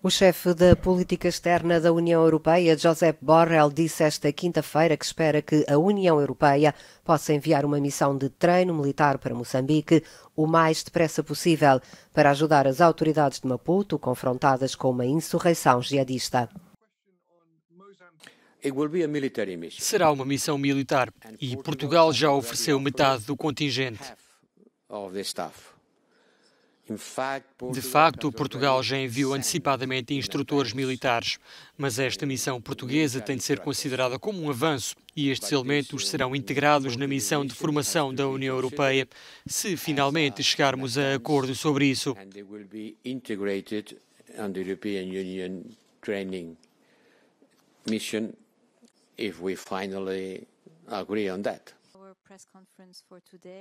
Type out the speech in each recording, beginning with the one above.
O chefe da política externa da União Europeia, Josep Borrell, disse esta quinta-feira que espera que a União Europeia possa enviar uma missão de treino militar para Moçambique o mais depressa possível para ajudar as autoridades de Maputo confrontadas com uma insurreição jihadista. Será uma missão militar e Portugal já ofereceu metade do contingente. De facto, Portugal já enviou antecipadamente instrutores militares, mas esta missão portuguesa tem de ser considerada como um avanço e estes elementos serão integrados na missão de formação da União Europeia, se finalmente chegarmos a acordo sobre isso. if we finally agree on that.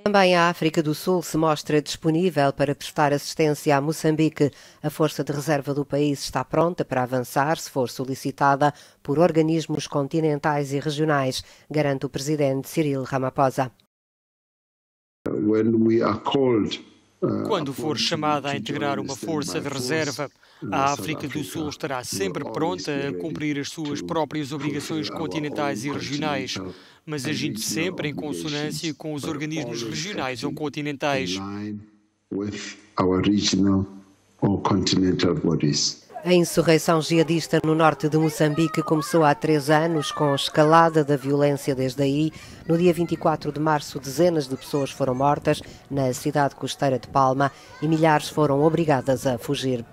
Também a África do Sul se mostra disponível para prestar assistência a Moçambique. A força de reserva do país está pronta para avançar se for solicitada por organismos continentais e regionais, garante o presidente Cyril Ramaphosa. When we are called ah, Quando for chamada a integrar uma força de reserva, ah, a África do Sul estará sempre pronta a cumprir as suas próprias obrigações continentais e regionais, mas agindo sempre em consonância com os organismos regionais ou continentais. A insurreição jihadista no norte de Moçambique começou há três anos, com a escalada da violência desde aí. No dia 24 de março, dezenas de pessoas foram mortas na cidade costeira de Palma e milhares foram obrigadas a fugir.